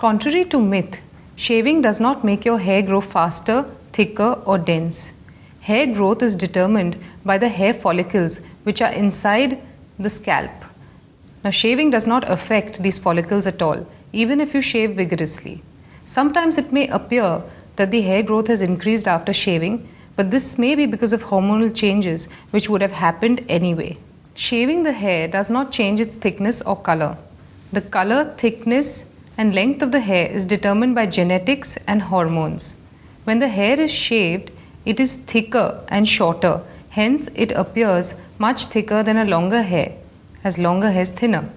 Contrary to myth, shaving does not make your hair grow faster, thicker, or dense. Hair growth is determined by the hair follicles which are inside the scalp. Now, shaving does not affect these follicles at all, even if you shave vigorously. Sometimes it may appear that the hair growth has increased after shaving, but this may be because of hormonal changes which would have happened anyway. Shaving the hair does not change its thickness or color. The color, thickness, and length of the hair is determined by genetics and hormones. When the hair is shaved, it is thicker and shorter, hence, it appears much thicker than a longer hair, as longer hair is thinner.